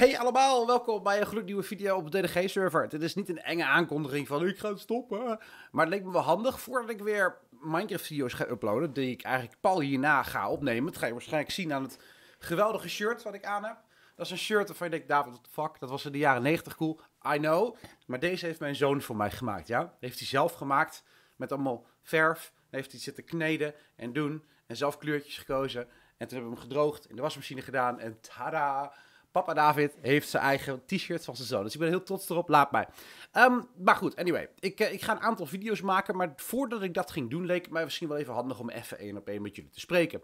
Hey allemaal, welkom bij een gloednieuwe video op de DDG-server. Dit is niet een enge aankondiging van ik ga stoppen. Maar het leek me wel handig voordat ik weer Minecraft-video's ga uploaden. Die ik eigenlijk pal hierna ga opnemen. Dat ga je waarschijnlijk zien aan het geweldige shirt wat ik aan heb. Dat is een shirt waarvan je denkt, David, what the fuck, dat was in de jaren 90 cool. I know. Maar deze heeft mijn zoon voor mij gemaakt, ja. heeft hij zelf gemaakt met allemaal verf. heeft hij zitten kneden en doen en zelf kleurtjes gekozen. En toen hebben we hem gedroogd in de wasmachine gedaan en tada... Papa David heeft zijn eigen t-shirt van zijn zoon. Dus ik ben heel trots erop. Laat mij. Ehm, maar goed, anyway. Ik, eh, ik ga een aantal video's maken. Maar voordat ik dat ging doen, leek het mij misschien wel even handig om even één op één met jullie te spreken.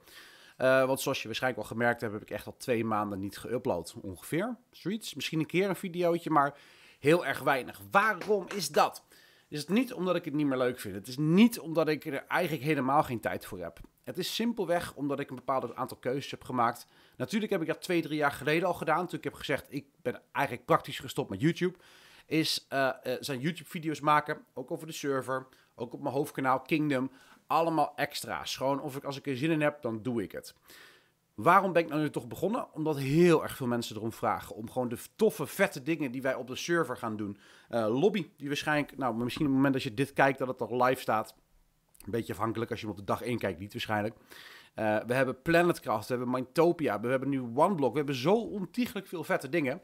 Eh, want zoals je waarschijnlijk al gemerkt hebt, heb ik echt al twee maanden niet geüpload. Ongeveer. Zoiets. Misschien een keer een videootje, maar heel erg weinig. Waarom is dat? Is het niet omdat ik het niet meer leuk vind. Het is niet omdat ik er eigenlijk helemaal geen tijd voor heb. Het is simpelweg omdat ik een bepaald aantal keuzes heb gemaakt Natuurlijk heb ik dat twee, drie jaar geleden al gedaan. Toen ik heb gezegd, ik ben eigenlijk praktisch gestopt met YouTube. Is, eh, eh, zijn YouTube-video's maken, ook over de server, ook op mijn hoofdkanaal Kingdom. Allemaal extra's. Gewoon of ik als ik er zin in heb, dan doe ik het. Waarom ben ik nou nu toch begonnen? Omdat heel erg veel mensen erom vragen. Om gewoon de toffe, vette dingen die wij op de server gaan doen. Eh, lobby, die waarschijnlijk, nou misschien op het moment dat je dit kijkt, dat het nog live staat. Een beetje afhankelijk als je hem op de dag 1 kijkt, niet waarschijnlijk. Eh, we hebben Planetcraft, we hebben Mytopia, we hebben nu OneBlock. We hebben zo ontiegelijk veel vette dingen.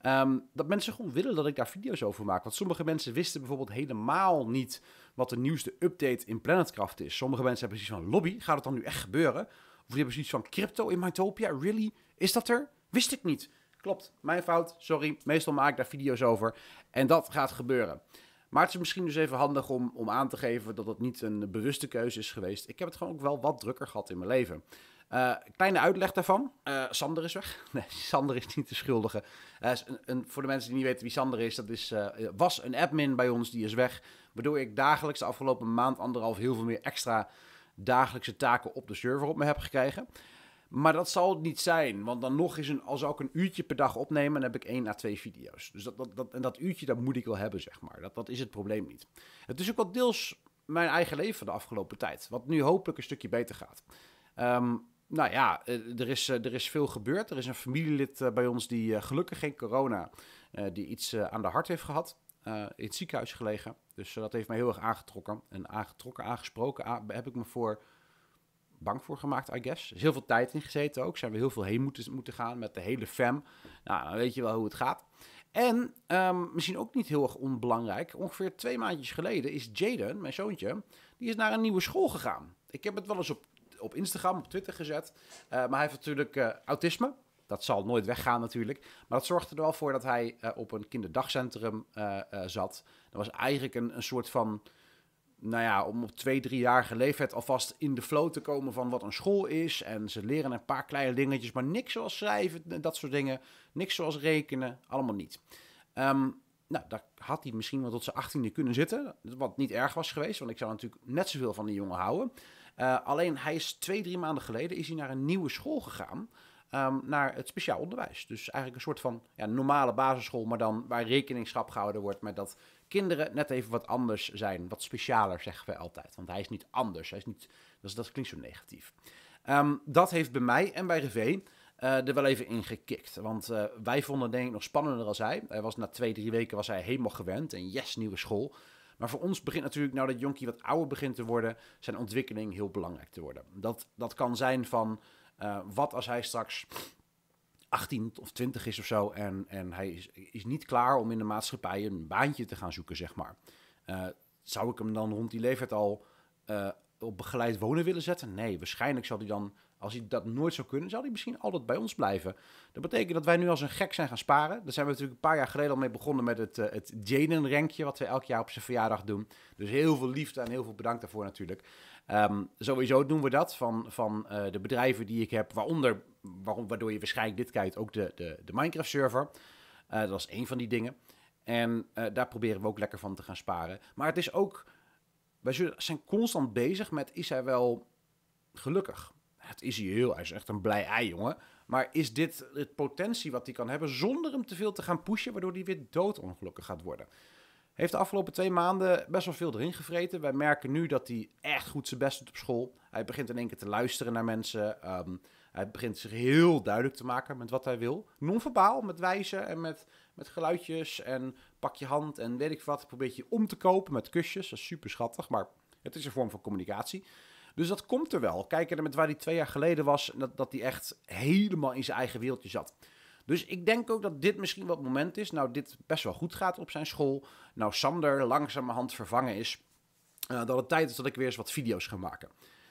Ehm, dat mensen gewoon willen dat ik daar video's over maak. Want sommige mensen wisten bijvoorbeeld helemaal niet wat de nieuwste update in Planetcraft is. Sommige mensen hebben zoiets van lobby, gaat het dan nu echt gebeuren? Of die hebben zoiets van crypto in Mytopia, really? Is dat er? Wist ik niet. Klopt, mijn fout, sorry. Meestal maak ik daar video's over. En dat gaat gebeuren. Maar het is misschien dus even handig om, om aan te geven dat het niet een bewuste keuze is geweest. Ik heb het gewoon ook wel wat drukker gehad in mijn leven. Eh, kleine uitleg daarvan. Eh, Sander is weg. Nee, Sander is niet de schuldige. Eh, een, voor de mensen die niet weten wie Sander is, dat is, was een admin bij ons, die is weg. Waardoor ik dagelijks de afgelopen maand, anderhalf, heel veel meer extra dagelijkse taken op de server op me heb gekregen. Maar dat zal het niet zijn. Want dan nog is een, als ik een uurtje per dag opnemen, dan heb ik één à twee video's. Dus dat, dat, dat, en dat uurtje, dat moet ik wel hebben, zeg maar. Dat, dat is het probleem niet. Het is ook wel deels mijn eigen leven de afgelopen tijd. Wat nu hopelijk een stukje beter gaat. Ehm, nou ja, eh, er is, eh, er is veel gebeurd. Er is een familielid eh, bij ons die gelukkig geen corona, die iets aan de hart heeft gehad. in het ziekenhuis gelegen. Dus dat heeft mij heel erg aangetrokken. En aangetrokken, aangesproken, heb ik me voor bang voor gemaakt, I guess. Er is heel veel tijd in gezeten ook. Zijn we heel veel heen moeten, moeten gaan met de hele fam. Nou, dan weet je wel hoe het gaat. En ehm, misschien ook niet heel erg onbelangrijk. Ongeveer twee maandjes geleden is Jaden, mijn zoontje, die is naar een nieuwe school gegaan. Ik heb het wel eens op, op Instagram, op Twitter gezet. Eh, maar hij heeft natuurlijk eh, autisme. Dat zal nooit weggaan natuurlijk. Maar dat zorgde er wel voor dat hij eh, op een kinderdagcentrum zat. Dat was eigenlijk een, een soort van nou ja, om op twee, drie jaar leeftijd alvast in de flow te komen van wat een school is. En ze leren een paar kleine dingetjes, maar niks zoals schrijven, dat soort dingen. Niks zoals rekenen, allemaal niet. Um, nou, daar had hij misschien wel tot zijn achttiende kunnen zitten. Wat niet erg was geweest, want ik zou natuurlijk net zoveel van die jongen houden. Eh, alleen hij is twee, drie maanden geleden is hij naar een nieuwe school gegaan. Ehm, naar het speciaal onderwijs. Dus eigenlijk een soort van ja, normale basisschool, maar dan waar rekeningschap gehouden wordt met dat kinderen net even wat anders zijn, wat specialer zeggen we altijd. Want hij is niet anders, hij is niet, dus dat klinkt zo negatief. Ehm, dat heeft bij mij en bij Revee uh, er wel even in gekikt. Want eh, wij vonden denk ik nog spannender als hij. Hij was na twee, drie weken was hij helemaal gewend en yes, nieuwe school. Maar voor ons begint natuurlijk, nou dat Jonkie wat ouder begint te worden, zijn ontwikkeling heel belangrijk te worden. Dat, dat kan zijn van, eh, wat als hij straks 18 of 20 is of zo. En, en hij is, is niet klaar om in de maatschappij een baantje te gaan zoeken, zeg maar. Eh, zou ik hem dan rond die leeftijd al eh, op begeleid wonen willen zetten? Nee, waarschijnlijk zal hij dan, als hij dat nooit zou kunnen, zal hij misschien altijd bij ons blijven. Dat betekent dat wij nu als een gek zijn gaan sparen. Daar zijn we natuurlijk een paar jaar geleden al mee begonnen met het, eh, het Jaden-rankje, wat we elk jaar op zijn verjaardag doen. Dus heel veel liefde en heel veel bedankt daarvoor natuurlijk. Ehm, sowieso doen we dat van, van de bedrijven die ik heb, waaronder waarom, waardoor je waarschijnlijk dit kijkt ook de, de, de Minecraft-server. Eh, dat is één van die dingen. En eh, daar proberen we ook lekker van te gaan sparen. Maar het is ook, wij zijn constant bezig met, is hij wel gelukkig? Het is hij heel, hij is echt een blij ei, jongen. Maar is dit het potentie wat hij kan hebben zonder hem te veel te gaan pushen, waardoor hij weer doodongelukkig gaat worden? Heeft de afgelopen twee maanden best wel veel erin gevreten. Wij merken nu dat hij echt goed zijn best doet op school. Hij begint in één keer te luisteren naar mensen. Ehm, hij begint zich heel duidelijk te maken met wat hij wil. Non-verbaal, met wijzen en met, met geluidjes en pak je hand en weet ik wat. Probeert je om te kopen met kusjes. Dat is super schattig, maar het is een vorm van communicatie. Dus dat komt er wel. Kijken er met waar hij twee jaar geleden was, dat, dat hij echt helemaal in zijn eigen wereldje zat. Dus ik denk ook dat dit misschien wel het moment is. Nou, dit best wel goed gaat op zijn school. Nou, Sander langzamerhand vervangen is. Uh, dat het tijd is dat ik weer eens wat video's ga maken.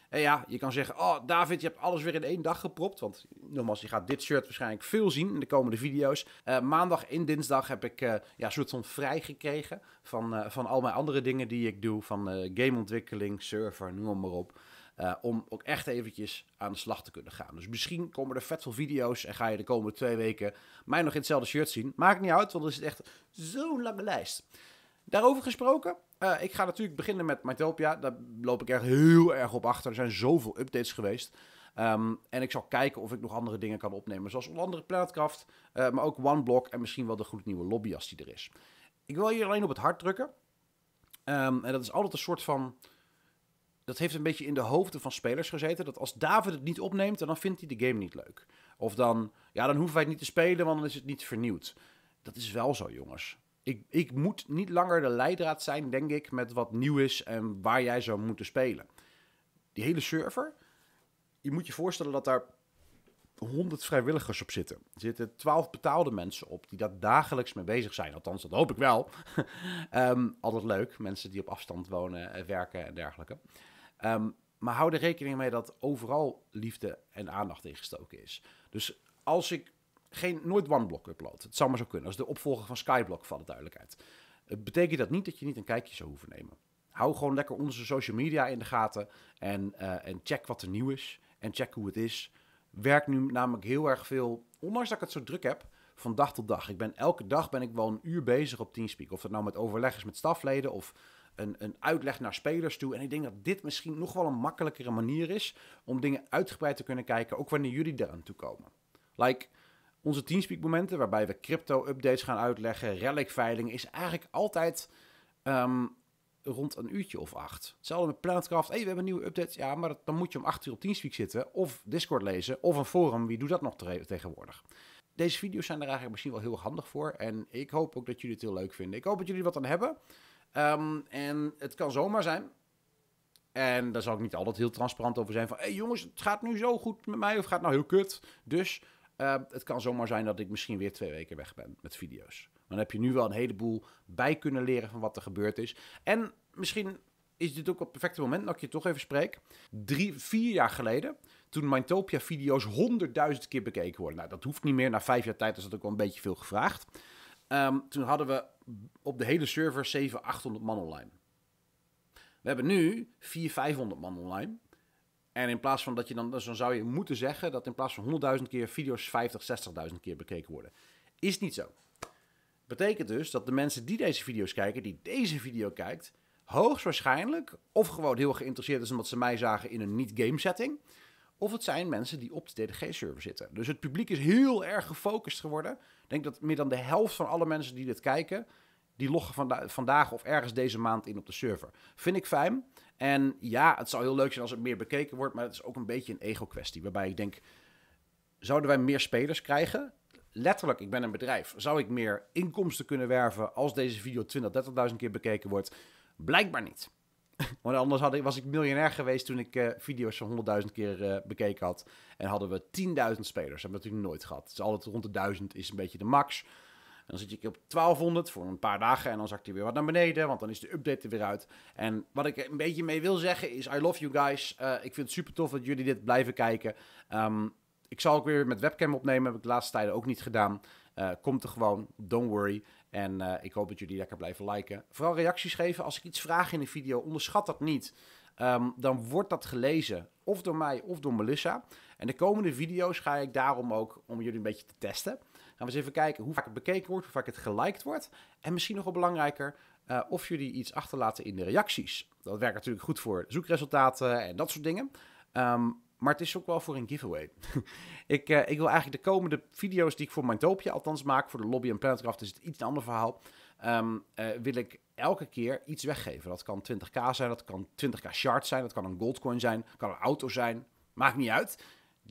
En ja, je kan zeggen, oh David, je hebt alles weer in één dag gepropt. Want nogmaals, je gaat dit shirt waarschijnlijk veel zien in de komende video's. Eh, maandag en dinsdag heb ik eh, ja, een soort van vrij gekregen van, eh, van al mijn andere dingen die ik doe. Van gameontwikkeling, server, noem maar op. om ook echt eventjes aan de slag te kunnen gaan. Dus misschien komen er vet veel video's en ga je de komende twee weken mij nog in hetzelfde shirt zien. Maakt niet uit, want er is echt zo'n lange lijst. Daarover gesproken, eh, ik ga natuurlijk beginnen met Mytopia. Daar loop ik echt heel erg op achter. Er zijn zoveel updates geweest. Ehm, en ik zal kijken of ik nog andere dingen kan opnemen. Zoals onder andere Planetcraft, eh, maar ook OneBlock en misschien wel de goed nieuwe lobby die er is. Ik wil hier alleen op het hart drukken. Ehm, en dat is altijd een soort van... Dat heeft een beetje in de hoofden van spelers gezeten. Dat als David het niet opneemt, dan vindt hij de game niet leuk. Of dan, ja, dan hoeven wij het niet te spelen, want dan is het niet vernieuwd. Dat is wel zo, jongens ik, ik moet niet langer de leidraad zijn, denk ik, met wat nieuw is en waar jij zou moeten spelen. Die hele server, je moet je voorstellen dat daar 100 vrijwilligers op zitten. Er zitten 12 betaalde mensen op die daar dagelijks mee bezig zijn. Althans, dat hoop ik wel. Ehm, altijd leuk, mensen die op afstand wonen, werken en dergelijke. Ehm, maar hou er rekening mee dat overal liefde en aandacht ingestoken is. Dus als ik geen, nooit OneBlock upload. Het zou maar zo kunnen. Als de opvolger van Skyblock, het duidelijk duidelijkheid. Het betekent dat niet dat je niet een kijkje zou hoeven nemen. Hou gewoon lekker onze social media in de gaten en, eh, en check wat er nieuw is en check hoe het is. Werk nu namelijk heel erg veel, ondanks dat ik het zo druk heb, van dag tot dag. Ik ben, elke dag ben ik wel een uur bezig op Teamspeak. Of dat nou met overleg is met stafleden of een, een uitleg naar spelers toe. En ik denk dat dit misschien nog wel een makkelijkere manier is om dingen uitgebreid te kunnen kijken, ook wanneer jullie eraan toe komen. Like, onze Teamspeak momenten waarbij we crypto updates gaan uitleggen, relic veiling is eigenlijk altijd ehm, rond een uurtje of acht. Hetzelfde met Planetcraft. Hé, hey, we hebben een nieuwe update. Ja, maar dan moet je om acht uur op Teamspeak zitten of Discord lezen of een forum. Wie doet dat nog tegenwoordig? Deze video's zijn er eigenlijk misschien wel heel handig voor. En ik hoop ook dat jullie het heel leuk vinden. Ik hoop dat jullie wat aan hebben. Ehm, en het kan zomaar zijn en daar zal ik niet altijd heel transparant over zijn van... hey jongens, het gaat nu zo goed met mij of gaat nou heel kut. Dus Ehm, het kan zomaar zijn dat ik misschien weer twee weken weg ben met video's. Maar dan heb je nu wel een heleboel bij kunnen leren van wat er gebeurd is. En misschien is dit ook op het perfecte moment dat ik je toch even spreek. Drie, vier jaar geleden, toen mijn videos honderdduizend keer bekeken worden. Nou, dat hoeft niet meer. Na vijf jaar tijd is dat ook wel een beetje veel gevraagd. Ehm, toen hadden we op de hele server 700, 800 man online. We hebben nu 400, 500 man online. En in plaats van dat je dan, dus dan zou je moeten zeggen dat in plaats van 100.000 keer video's 50, 60.000 keer bekeken worden. Is niet zo. Betekent dus dat de mensen die deze video's kijken, die deze video kijkt, hoogstwaarschijnlijk of gewoon heel geïnteresseerd is omdat ze mij zagen in een niet-game setting. Of het zijn mensen die op de DDG-server zitten. Dus het publiek is heel erg gefocust geworden. Ik denk dat meer dan de helft van alle mensen die dit kijken, die loggen vandaag of ergens deze maand in op de server. Vind ik fijn. En ja, het zou heel leuk zijn als het meer bekeken wordt, maar het is ook een beetje een ego-kwestie. Waarbij ik denk, zouden wij meer spelers krijgen? Letterlijk, ik ben een bedrijf. Zou ik meer inkomsten kunnen werven als deze video 20, 30.000 keer bekeken wordt? Blijkbaar niet. Want anders had ik, was ik miljonair geweest toen ik eh, video's van 100.000 keer eh, bekeken had. En hadden we 10.000 spelers. Dat hebben we natuurlijk nooit gehad. Dus altijd rond de 1000 is een beetje de max dan zit je op 1200 voor een paar dagen en dan zakt hij weer wat naar beneden, want dan is de update er weer uit. En wat ik een beetje mee wil zeggen is, I love you guys. Eh, ik vind het super tof dat jullie dit blijven kijken. Ehm, ik zal ook weer met webcam opnemen, heb ik de laatste tijden ook niet gedaan. Uh, komt er gewoon, don't worry. En eh, ik hoop dat jullie lekker blijven liken. Vooral reacties geven. Als ik iets vraag in een video, onderschat dat niet. Ehm, dan wordt dat gelezen. Of door mij of door Melissa. En de komende video's ga ik daarom ook om jullie een beetje te testen gaan we eens even kijken hoe vaak het bekeken wordt, hoe vaak het geliked wordt. En misschien nog wel belangrijker, eh, of jullie iets achterlaten in de reacties. Dat werkt natuurlijk goed voor zoekresultaten en dat soort dingen. Ehm, maar het is ook wel voor een giveaway. ik, eh, ik wil eigenlijk de komende video's die ik voor mijn doopje althans maak, voor de lobby en Planetcraft is het iets een ander verhaal. Ehm, eh, wil ik elke keer iets weggeven. Dat kan 20k zijn, dat kan 20k shard zijn, dat kan een goldcoin zijn, kan een auto zijn. Maakt niet uit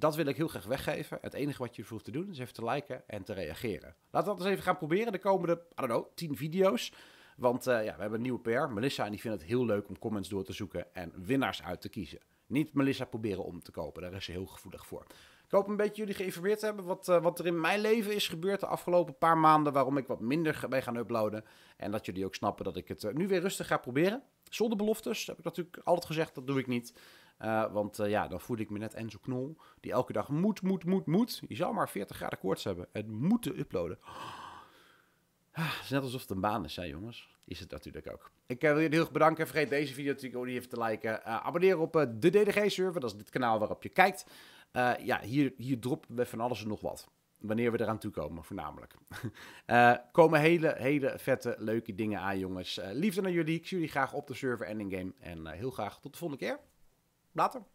dat wil ik heel graag weggeven. Het enige wat je hoeft te doen is even te liken en te reageren. Laten we dat eens even gaan proberen de komende, I don't know, 10 video's. Want eh, ja, we hebben een nieuwe PR, Melissa, en die vindt het heel leuk om comments door te zoeken en winnaars uit te kiezen. Niet Melissa proberen om te kopen, daar is ze heel gevoelig voor. Ik hoop een beetje jullie geïnformeerd te hebben wat, eh, wat er in mijn leven is gebeurd de afgelopen paar maanden. Waarom ik wat minder ben gaan uploaden. En dat jullie ook snappen dat ik het eh, nu weer rustig ga proberen. Zonder beloftes, heb ik natuurlijk altijd gezegd, dat doe ik niet. Eh, want eh, ja, dan voel ik me net Enzo Knol, die elke dag moet, moet, moet, moet. Je zou maar 40 graden koorts hebben en moeten uploaden. Ah, het is net alsof het een baan is, hè jongens. Is het natuurlijk ook. Ik eh, wil jullie heel erg bedanken. Vergeet deze video natuurlijk ook niet even te liken. Uh, abonneer op de DDG-server, dat is dit kanaal waarop je kijkt. ja, hier, hier droppen we van alles en nog wat wanneer we eraan toe komen, voornamelijk. komen hele, hele vette, leuke dingen aan, jongens. Uh, liefde naar jullie. Ik zie jullie graag op de server en in-game. En heel graag tot de volgende keer. Later.